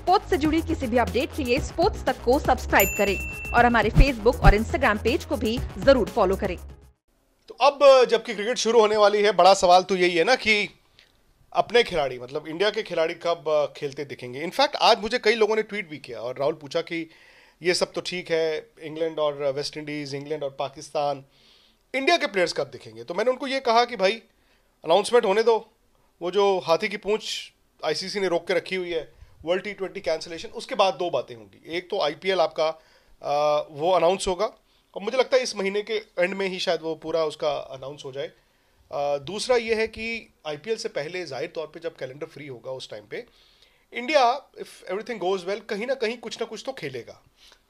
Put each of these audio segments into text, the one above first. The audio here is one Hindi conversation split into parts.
स्पोर्ट्स से जुड़ी किसी भी अपडेट के लिए स्पोर्ट्स तक को सब्सक्राइब करें और हमारे फेसबुक और इंस्टाग्राम पेज को भी जरूर फॉलो करें तो अब जबकि क्रिकेट शुरू होने वाली है बड़ा सवाल तो यही है ना कि अपने खिलाड़ी मतलब इंडिया के खिलाड़ी कब खेलते दिखेंगे इनफैक्ट आज मुझे कई लोगों ने ट्वीट भी किया और राहुल पूछा कि ये सब तो ठीक है इंग्लैंड और वेस्ट इंडीज़ इंग्लैंड और पाकिस्तान इंडिया के प्लेयर्स कब दिखेंगे तो मैंने उनको ये कहा कि भाई अनाउंसमेंट होने दो वो जो हाथी की पूंछ आईसीसी ने रोक के रखी हुई है वर्ल्ड टी ट्वेंटी कैंसिलेशन उसके बाद दो बातें होंगी एक तो आई आपका आ, वो अनाउंस होगा और मुझे लगता है इस महीने के एंड में ही शायद वो पूरा उसका अनाउंस हो जाए आ, दूसरा ये है कि आई से पहले जाहिर तौर पर जब कैलेंडर फ्री होगा उस टाइम पे India if everything goes well कहीं ना कहीं कुछ ना कुछ तो खेलेगा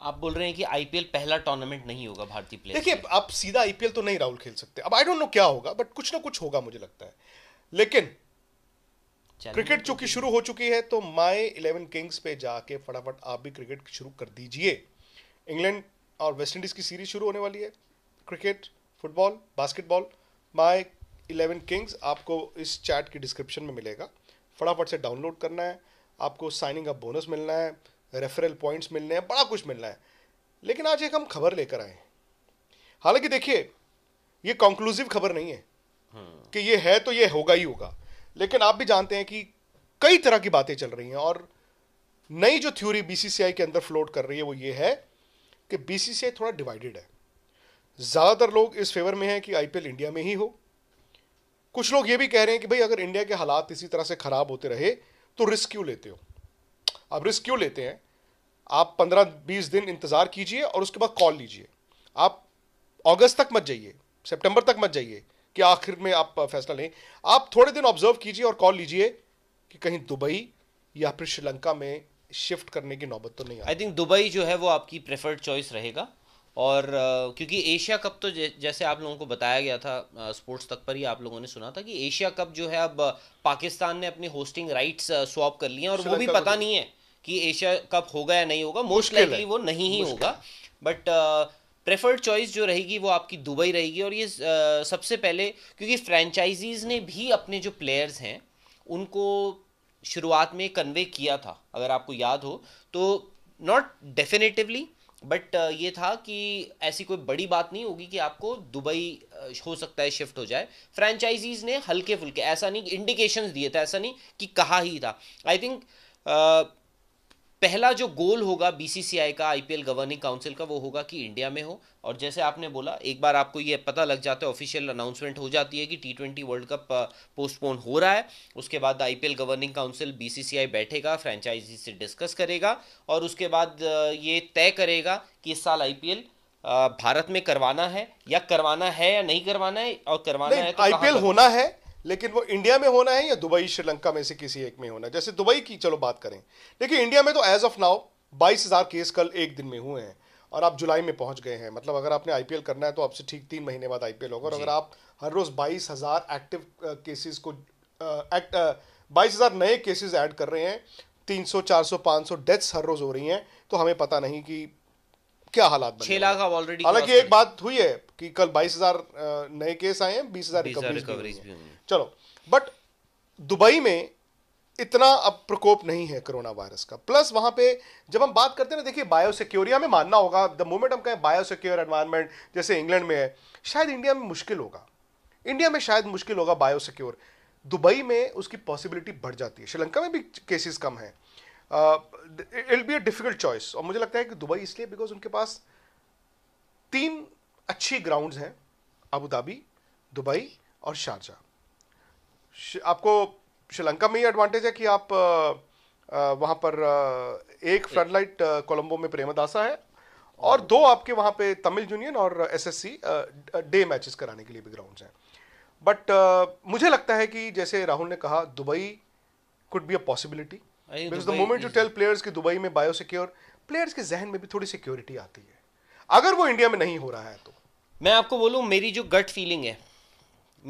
आप बोल रहे हैं कि एल पहला टूर्नामेंट नहीं होगा भारतीय प्लेयर देखिए आप सीधा आईपीएल तो नहीं राहुल खेल सकते अब आई डोंट नो क्या होगा बट कुछ ना कुछ होगा मुझे लगता है लेकिन क्रिकेट चूंकि शुरू हो चुकी है तो माई इलेवन किंग्स पे जाके फटाफट आप भी क्रिकेट शुरू कर दीजिए इंग्लैंड और वेस्ट इंडीज़ की सीरीज शुरू होने वाली है cricket football basketball my eleven kings आपको इस चैट की डिस्क्रिप्शन में मिलेगा फटाफट से डाउनलोड करना है आपको साइनिंग अप बोनस मिलना है रेफरल पॉइंट्स मिलने हैं बड़ा कुछ मिलना है लेकिन आज एक हम खबर लेकर आए हालांकि देखिए ये कंक्लूसिव खबर नहीं है हम्म। कि ये है तो ये होगा ही होगा लेकिन आप भी जानते हैं कि कई तरह की बातें चल रही हैं और नई जो थ्योरी बीसीसीआई के अंदर फ्लोट कर रही है वो ये है कि बीसीसीआई थोड़ा डिवाइडेड है ज़्यादातर लोग इस फेवर में हैं कि आईपीएल इंडिया में ही हो कुछ लोग ये भी कह रहे हैं कि भाई अगर इंडिया के हालात इसी तरह से ख़राब होते रहे तो रिस्क क्यों लेते हो आप रिस्क क्यों लेते हैं आप पंद्रह बीस दिन इंतज़ार कीजिए और उसके बाद कॉल लीजिए आप अगस्त तक मत जाइए सितंबर तक मत जाइए कि आखिर में आप फैसला लें आप थोड़े दिन ऑब्जर्व कीजिए और कॉल लीजिए कि कहीं दुबई या फिर श्रीलंका में शिफ्ट करने की नौबत तो नहीं आई थिंक दुबई जो है वो आपकी प्रेफर्ड चॉइस रहेगा और क्योंकि एशिया कप तो जैसे आप लोगों को बताया गया था स्पोर्ट्स तक पर ही आप लोगों ने सुना था कि एशिया कप जो है अब पाकिस्तान ने अपनी होस्टिंग राइट्स स्वॉप कर लिए हैं और वो भी पता नहीं है कि एशिया कप होगा या नहीं होगा मोस्ट लाइकली वो नहीं ही होगा बट uh, प्रेफर्ड चॉइस जो रहेगी वो आपकी दुबई रहेगी और ये सबसे पहले क्योंकि फ्रेंचाइजीज़ ने भी अपने जो प्लेयर्स हैं उनको शुरुआत में कन्वे किया था अगर आपको याद हो तो नॉट डेफिनेटिवली बट ये था कि ऐसी कोई बड़ी बात नहीं होगी कि आपको दुबई हो सकता है शिफ्ट हो जाए फ्रेंचाइजीज़ ने हल्के फुल्के ऐसा नहीं इंडिकेशंस दिए थे ऐसा नहीं कि कहा ही था आई थिंक पहला जो गोल होगा बीसीसीआई का आईपीएल गवर्निंग काउंसिल का वो होगा कि इंडिया में हो और जैसे आपने बोला एक बार आपको ये पता लग जाता है ऑफिशियल अनाउंसमेंट हो जाती है कि T twenty world cup postpone हो रहा है उसके बाद आईपीएल गवर्निंग काउंसिल बीसीसीआई बैठेगा फ्रेंचाइजी से डिस्कस करेगा और उसके बाद ये तय करेगा कि इस साल आई भारत में करवाना है या करवाना है या नहीं करवाना है और करवाना है तो आईपीएल होना है लेकिन वो इंडिया में होना है या दुबई श्रीलंका में से किसी एक में होना है जैसे दुबई की चलो बात करें देखिए इंडिया में तो एज ऑफ नाउ बाईस हज़ार केस कल एक दिन में हुए हैं और आप जुलाई में पहुंच गए हैं मतलब अगर आपने आईपीएल करना है तो आपसे ठीक तीन महीने बाद आईपीएल होगा और अगर आप हर रोज बाईस हजार एक्टिव केसेस को एक्ट बाईस हजार नए केसेस ऐड कर रहे हैं तीन सौ चार सौ पाँच सौ डेथ्स हर रोज हो रही हैं तो हमें पता नहीं कि क्या हालात छह लाख अब ऑलरेडी हालांकि एक बात हुई है कि कल बाईस हजार नए केस आए हैं बीस हजार चलो बट दुबई में इतना अब प्रकोप नहीं है कोरोना वायरस का प्लस वहां पे जब हम बात करते हैं ना देखिए बायोसिक्योरिया में मानना होगा द मोमेंट हम कहें बायोसिक्योर एनवायरमेंट जैसे इंग्लैंड में है शायद इंडिया में मुश्किल होगा इंडिया में शायद मुश्किल होगा बायोसिक्योर दुबई में उसकी पॉसिबिलिटी बढ़ जाती है श्रीलंका में भी केसेस कम है it be a difficult choice और मुझे लगता है कि दुबई इसलिए बिकॉज उनके पास तीन अच्छी ग्राउंड्स हैं अबू धाबी दुबई और शारजा आपको श्रीलंका में ये एडवांटेज है कि आप आ, uh, uh, वहाँ पर आ, uh, एक फ्लडलाइट कोलंबो में प्रेमदासा है और दो आपके वहाँ पे तमिल यूनियन और एसएससी डे मैचेस कराने के लिए भी ग्राउंड्स हैं बट मुझे लगता है कि जैसे राहुल ने कहा Dubai could be a possibility because the moment you tell players की दुबई में बायो सिक्योर प्लेयर्स के जहन में भी थोड़ी सिक्योरिटी आती है अगर वो इंडिया में नहीं हो रहा है तो मैं आपको बोलूँ मेरी जो गट फीलिंग है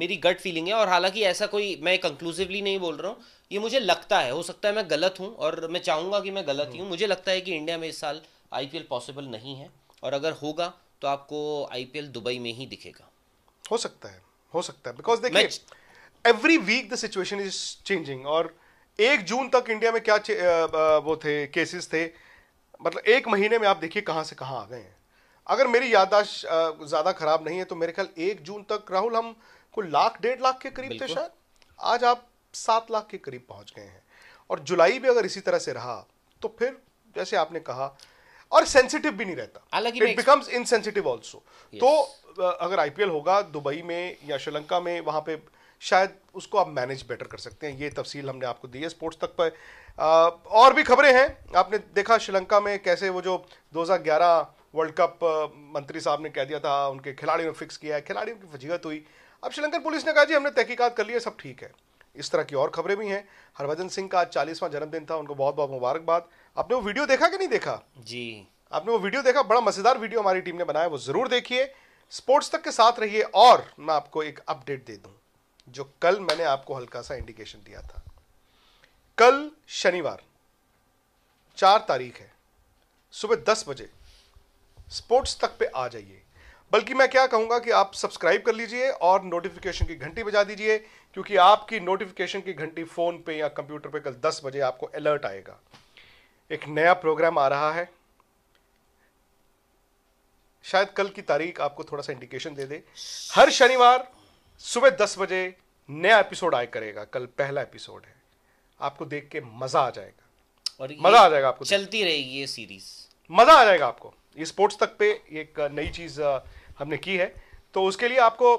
मेरी गट फीलिंग है और हालांकि ऐसा कोई मैं कंक्लूसिवली नहीं बोल रहा हूँ ये मुझे लगता है हो सकता है मैं गलत हूँ और मैं चाहूँगा कि मैं गलत ही हूँ हम्म। मुझे लगता है कि इंडिया में इस साल आई पॉसिबल नहीं है और अगर होगा तो आपको आई दुबई में ही दिखेगा हो सकता है हो सकता है बिकॉज देखिए every week the situation is changing और एक जून तक इंडिया में क्या वो थे केसेस थे मतलब एक महीने में आप देखिए कहाँ से कहाँ आ गए हैं अगर मेरी याददाश्त ज़्यादा खराब नहीं है तो मेरे ख्याल एक जून तक राहुल हम को लाख डेढ़ लाख के करीब थे शायद आज आप सात लाख के करीब पहुंच गए हैं और जुलाई भी अगर इसी तरह से रहा तो फिर जैसे आपने कहा और सेंसिटिव भी नहीं रहता इट बिकम्स इनसेंसिटिव आल्सो तो अगर आईपीएल होगा दुबई में या श्रीलंका में वहां पे शायद उसको आप मैनेज बेटर कर सकते हैं ये तफसील हमने आपको दी है स्पोर्ट्स तक पर आ, और भी खबरें हैं आपने देखा श्रीलंका में कैसे वो जो 2011 वर्ल्ड कप मंत्री साहब ने कह दिया था उनके खिलाड़ियों ने फिक्स किया है खिलाड़ियों की फजीहत हुई अब श्रीलंकन पुलिस ने कहा जी हमने तहकीकात कर ली है सब ठीक है इस तरह की और खबरें भी हैं हरभजन सिंह का आज चालीसवां जन्मदिन था उनको बहुत बहुत मुबारकबाद आपने वो वीडियो देखा कि नहीं देखा जी आपने वो वीडियो देखा बड़ा मज़ेदार वीडियो हमारी टीम ने बनाया वो ज़रूर देखिए स्पोर्ट्स तक के साथ रहिए और मैं आपको एक अपडेट दे दूँ जो कल मैंने आपको हल्का सा इंडिकेशन दिया था कल शनिवार चार तारीख है सुबह दस बजे स्पोर्ट्स तक पे आ जाइए बल्कि मैं क्या कहूंगा कि आप सब्सक्राइब कर लीजिए और नोटिफिकेशन की घंटी बजा दीजिए क्योंकि आपकी नोटिफिकेशन की घंटी फ़ोन पे या कंप्यूटर पे कल दस बजे आपको अलर्ट आएगा एक नया प्रोग्राम आ रहा है शायद कल की तारीख आपको थोड़ा सा इंडिकेशन दे दे हर शनिवार सुबह दस बजे नया एपिसोड आए करेगा कल पहला एपिसोड है आपको देख के मजा आ जाएगा और मजा आ जाएगा आपको चलती रहेगी ये सीरीज मजा आ जाएगा आपको ये स्पोर्ट्स तक पे एक नई चीज हमने की है तो उसके लिए आपको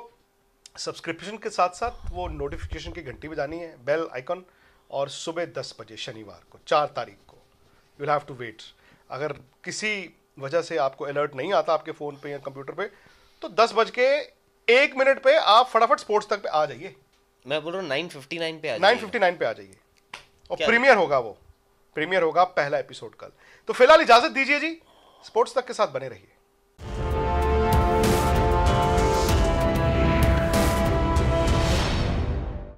सब्सक्रिप्शन के साथ साथ वो नोटिफिकेशन की घंटी बजानी है बेल आइकॉन और सुबह दस बजे शनिवार को चार तारीख को यू हैव टू वेट अगर किसी वजह से आपको अलर्ट नहीं आता आपके फ़ोन पे या कंप्यूटर पे तो दस बज के एक मिनट पे आप फटाफट स्पोर्ट्स तक पे आ जाइए मैं बोल रहा हूँ नाइन फिफ्टी नाइन पे नाइन फिफ्टी नाइन पे आ जाइए और प्रीमियर होगा वो प्रीमियर होगा पहला एपिसोड कल तो फिलहाल इजाजत दीजिए जी स्पोर्ट्स तक के साथ बने रहिए